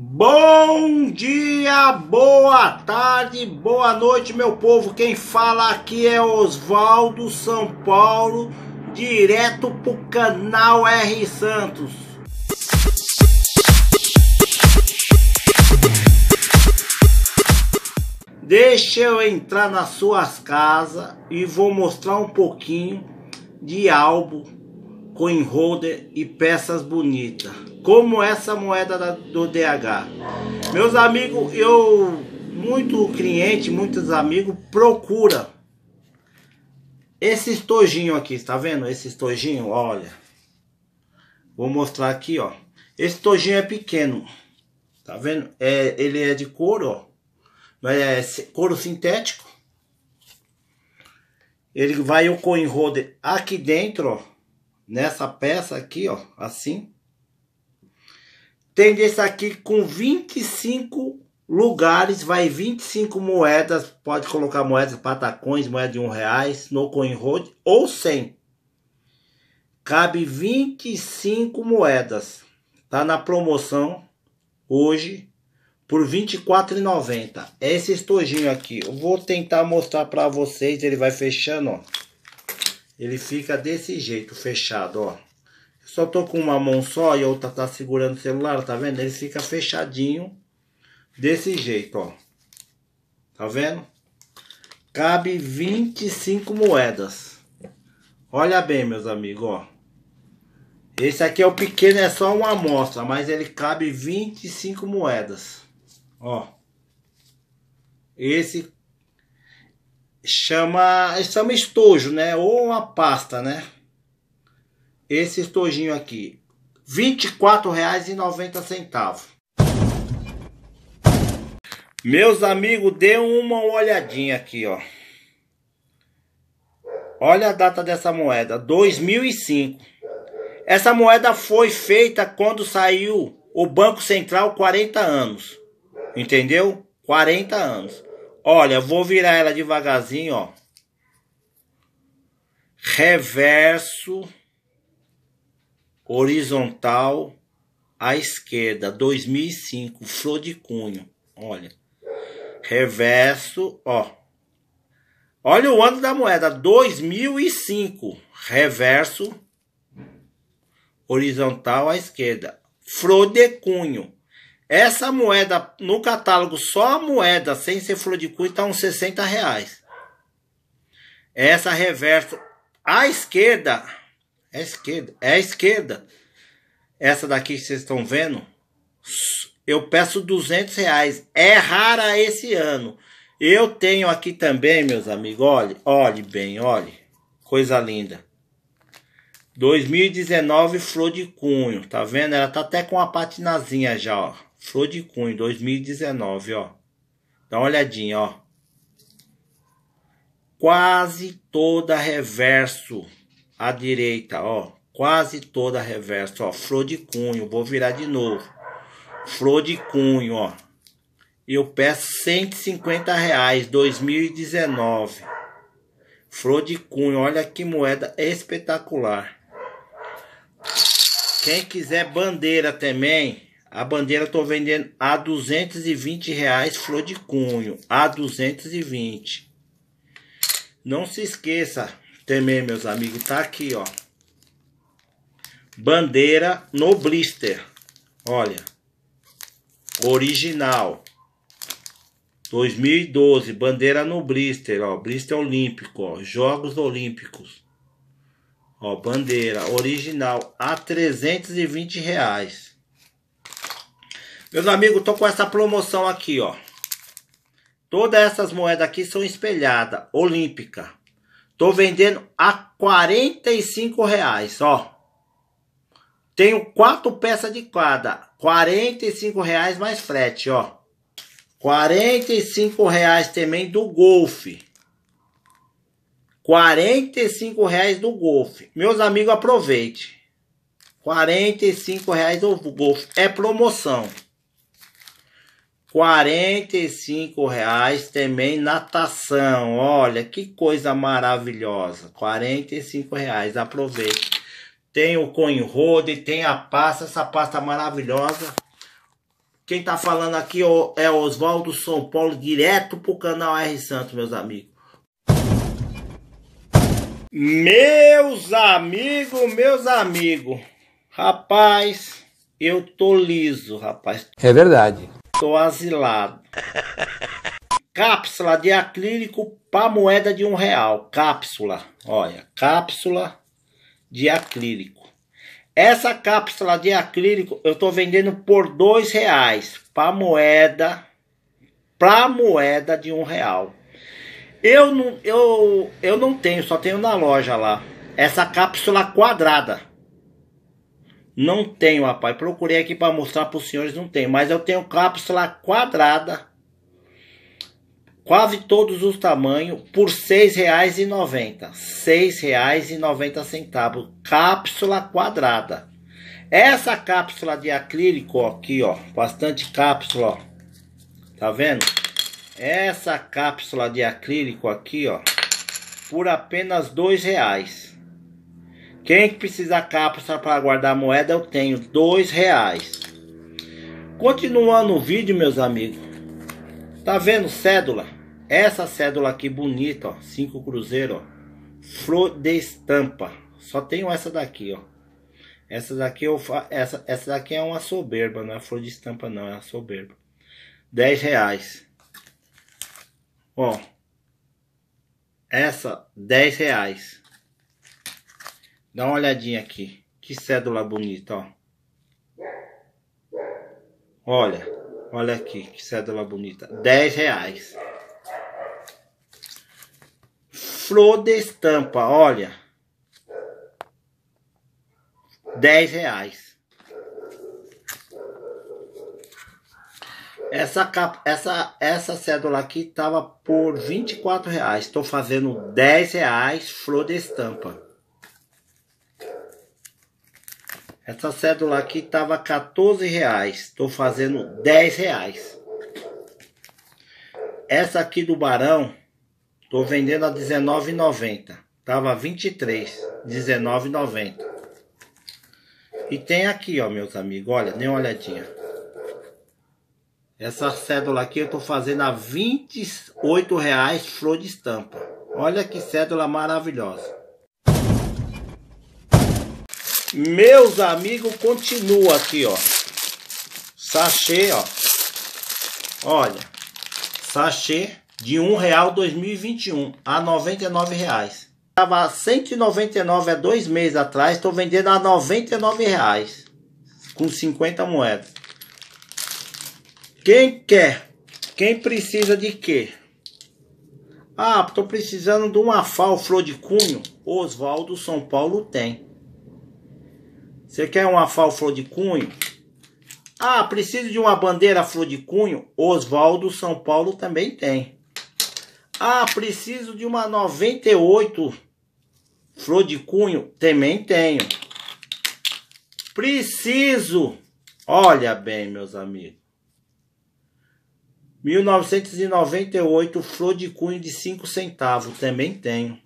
Bom dia, boa tarde, boa noite, meu povo. Quem fala aqui é Oswaldo São Paulo, direto pro canal R Santos. Deixa eu entrar nas suas casas e vou mostrar um pouquinho de álbum coin holder e peças bonitas, como essa moeda da, do DH. Meus amigos, eu muito cliente, muitos amigos procura esse estojinho aqui, está vendo? Esse estojinho, olha. Vou mostrar aqui, ó. Esse estojinho é pequeno. Tá vendo? É, ele é de couro, ó. Mas é couro sintético. Ele vai o coin holder aqui dentro, ó nessa peça aqui, ó, assim. Tem desse aqui com 25 lugares, vai 25 moedas, pode colocar moedas, patacões, moeda de um reais, no CoinHold ou 100. Cabe 25 moedas. Tá na promoção hoje por R$ 24,90. Esse estojinho aqui, eu vou tentar mostrar para vocês, ele vai fechando, ó. Ele fica desse jeito, fechado, ó. só tô com uma mão só e a outra tá segurando o celular, tá vendo? Ele fica fechadinho desse jeito, ó. Tá vendo? Cabe 25 moedas. Olha bem, meus amigos, ó. Esse aqui é o pequeno, é só uma amostra, mas ele cabe 25 moedas. Ó. Esse chama, chama estojo, né? Ou uma pasta, né? Esse estojinho aqui, R$ 24,90. Meus amigos, dê uma olhadinha aqui, ó. Olha a data dessa moeda, 2005. Essa moeda foi feita quando saiu o Banco Central 40 anos. Entendeu? 40 anos. Olha, vou virar ela devagarzinho, ó. Reverso horizontal à esquerda, 2005, flor de cunho. Olha. Reverso, ó. Olha o ano da moeda, 2005. Reverso horizontal à esquerda. Flor de cunho. Essa moeda, no catálogo, só a moeda sem ser flor de cunho está uns 60 reais. Essa reversa, à esquerda, é esquerda, é a esquerda. Essa daqui que vocês estão vendo, eu peço 200 reais. É rara esse ano. Eu tenho aqui também, meus amigos, olhe, olhe bem, olhe. Coisa linda. 2019 flor de cunho, tá vendo? Ela tá até com a patinazinha já, ó. Flor de Cunho 2019, ó. Dá uma olhadinha, ó. Quase toda reverso à direita, ó. Quase toda reverso, ó. Flor de Cunho, vou virar de novo. Flor de Cunho, ó. Eu peço 150 reais, 2019. Flor de Cunho, olha que moeda espetacular. Quem quiser bandeira também, a bandeira eu tô vendendo a 220 reais flor de cunho. A 220. Não se esqueça também, meus amigos. Tá aqui, ó. Bandeira no blister. Olha. Original. 2012. Bandeira no blister, ó. Blister olímpico, ó. Jogos Olímpicos. Ó, bandeira original a 320 reais. Meus amigos, tô com essa promoção aqui, ó. Todas essas moedas aqui são espelhadas, olímpica. Tô vendendo a 45 reais, ó. Tenho quatro peças de cada, 45 reais mais frete, ó. 45 reais também do Golfe. 45 reais do Golfe. Meus amigos, aproveite. 45 reais do Golfe. É promoção. 45 reais também natação. Olha que coisa maravilhosa. 45 reais. Aproveite. Tem o coin road, tem a pasta, essa pasta maravilhosa. Quem tá falando aqui é Oswaldo São Paulo, direto pro canal R Santos, meus amigos. Meus amigos, meus amigos. Rapaz, eu tô liso, rapaz. É verdade. Estou asilado. Cápsula de acrílico para moeda de um real. Cápsula, olha, cápsula de acrílico. Essa cápsula de acrílico eu estou vendendo por dois reais para moeda, para moeda de um real. Eu não, eu, eu não tenho, só tenho na loja lá. Essa cápsula quadrada. Não tenho, rapaz. Procurei aqui para mostrar para os senhores, não tem. Mas eu tenho cápsula quadrada, quase todos os tamanhos, por R$ 6,90. R$ 6,90. Cápsula quadrada. Essa cápsula de acrílico ó, aqui, ó, bastante cápsula, ó. Tá vendo? Essa cápsula de acrílico aqui, ó, por apenas R$ 2,00. Quem precisa cápsula para guardar moeda, eu tenho dois reais. Continuando o vídeo, meus amigos. Tá vendo cédula? Essa cédula aqui bonita, ó. Cinco cruzeiro, ó. Flor de estampa. Só tenho essa daqui, ó. Essa daqui, eu fa... essa, essa daqui é uma soberba, não é flor de estampa não, é uma soberba. 10 reais. Ó. Essa, dez reais. Dá uma olhadinha aqui. Que cédula bonita, ó. Olha, olha aqui, que cédula bonita. 10 reais. Flor de estampa, olha. 10 reais. Essa, capa, essa, essa cédula aqui tava por 24 reais. Estou fazendo 10 reais flor de estampa. Essa cédula aqui estava 14 reais. Estou fazendo 10 reais. Essa aqui do Barão, estou vendendo a 19,90. Tava 23, 19,90. E tem aqui, ó, meus amigos, olha, nem uma olhadinha. Essa cédula aqui eu estou fazendo a 28 reais flor de estampa. Olha que cédula maravilhosa. Meus amigos, continua aqui, ó. Sachê, ó. Olha, sachê de um real 2021 a 99 reais. Tava 199 há dois meses atrás, estou vendendo a 99 reais com 50 moedas. Quem quer? Quem precisa de quê? Ah, estou precisando de uma fal flor de cunho. Oswaldo São Paulo tem. Você quer uma fal flor de cunho? Ah, preciso de uma bandeira flor de cunho? Oswaldo São Paulo também tem. Ah, preciso de uma 98 flor de cunho? Também tenho. Preciso. Olha bem, meus amigos. 1998 flor de cunho de 5 centavos, também tenho.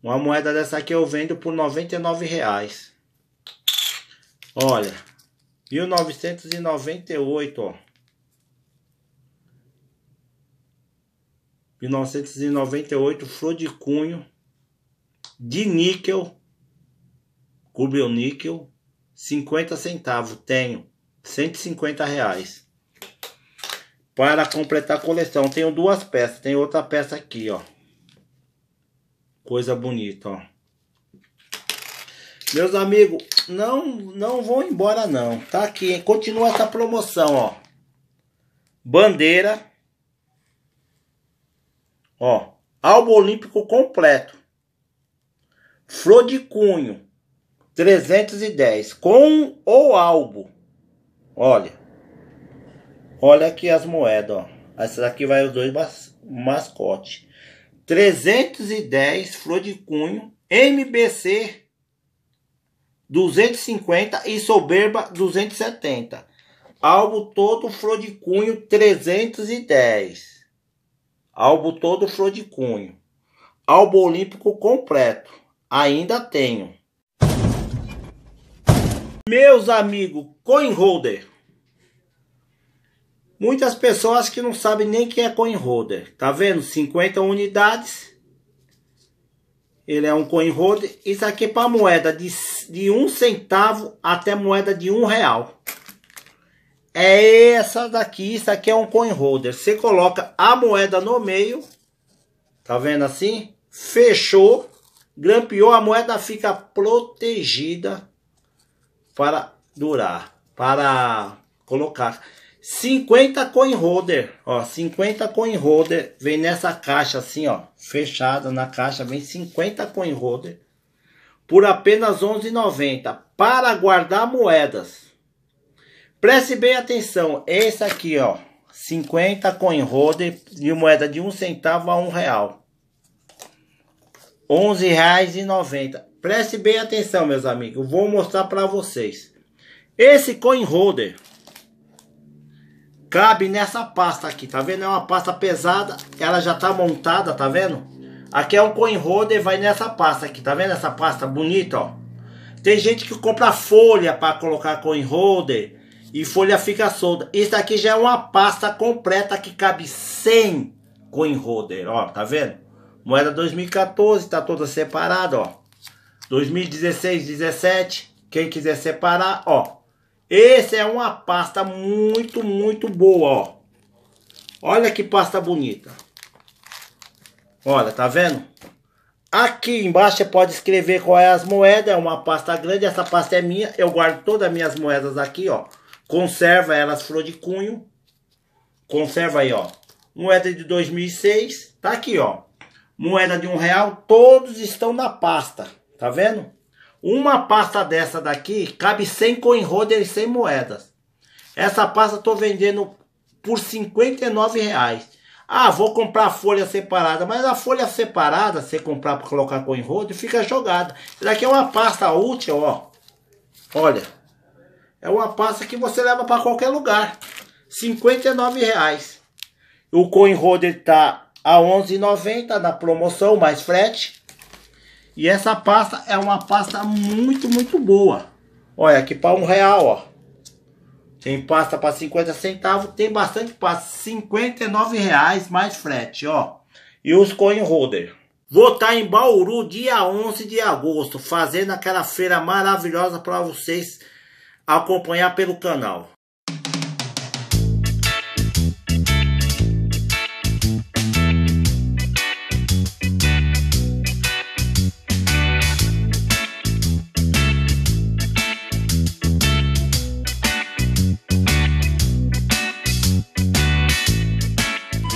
Uma moeda dessa aqui eu vendo por 99 reais. Olha, 1998, ó. 1998, flor de cunho de níquel, cubrio níquel, 50 centavos, tenho 150 reais. Para completar a coleção, tenho duas peças, tem outra peça aqui, ó. Coisa bonita, ó. Meus amigos, não, não vão embora não. Tá aqui, hein? Continua essa promoção, ó. Bandeira. Ó. álbum Olímpico completo. Flor de cunho. 310. Com ou álbum Olha. Olha aqui as moedas, ó. Essa daqui vai os dois mas, mascote. 310 flor de cunho MBC 250 e Soberba 270. Álbum todo Flor de Cunho 310. Álbum todo Flor de Cunho. Álbum Olímpico completo. Ainda tenho. Meus amigos, coin holder Muitas pessoas que não sabem nem que é coin holder Tá vendo? 50 unidades ele é um coin holder. Isso aqui é para moeda de, de um centavo até moeda de um real. É essa daqui. Isso aqui é um coin holder. Você coloca a moeda no meio. Tá vendo assim? Fechou. Grampeou. A moeda fica protegida para durar. Para colocar. 50 coin holder, ó, 50 coin holder vem nessa caixa assim, ó, fechada na caixa vem 50 coin holder por apenas 11,90 para guardar moedas. Preste bem atenção, esse aqui, ó, 50 coin holder de moeda de 1 centavo a 1 real. R$ 11,90. Preste bem atenção, meus amigos, vou mostrar para vocês. Esse coin holder cabe nessa pasta aqui, tá vendo? É uma pasta pesada, ela já tá montada, tá vendo? Aqui é um coin holder, vai nessa pasta aqui, tá vendo? Essa pasta bonita, ó. Tem gente que compra folha para colocar coin holder e folha fica solta. Isso aqui já é uma pasta completa que cabe 100 coin holder, ó, tá vendo? Moeda 2014 tá toda separada, ó. 2016, 17, quem quiser separar, ó, essa é uma pasta muito, muito boa, ó. Olha que pasta bonita. Olha, tá vendo? Aqui embaixo você pode escrever qual é as moedas, é uma pasta grande, essa pasta é minha, eu guardo todas as minhas moedas aqui, ó. Conserva elas flor de cunho. Conserva aí, ó. Moeda de 2006, tá aqui, ó. Moeda de um real, todos estão na pasta, tá vendo? Uma pasta dessa daqui cabe 100 coin holder e 100 moedas. Essa pasta estou vendendo por 59 reais. Ah, vou comprar a folha separada, mas a folha separada, você comprar para colocar coin holder, fica jogada. Isso daqui é uma pasta útil, ó. Olha, é uma pasta que você leva para qualquer lugar. 59 reais. O coin holder tá a 11,90 na promoção mais frete. E essa pasta é uma pasta muito, muito boa. Olha, aqui para um real, ó. Tem pasta para 50 centavos, tem bastante pasta, 59 reais mais frete, ó. E os coin holder. Vou estar tá em Bauru dia 11 de agosto, fazendo aquela feira maravilhosa para vocês acompanhar pelo canal.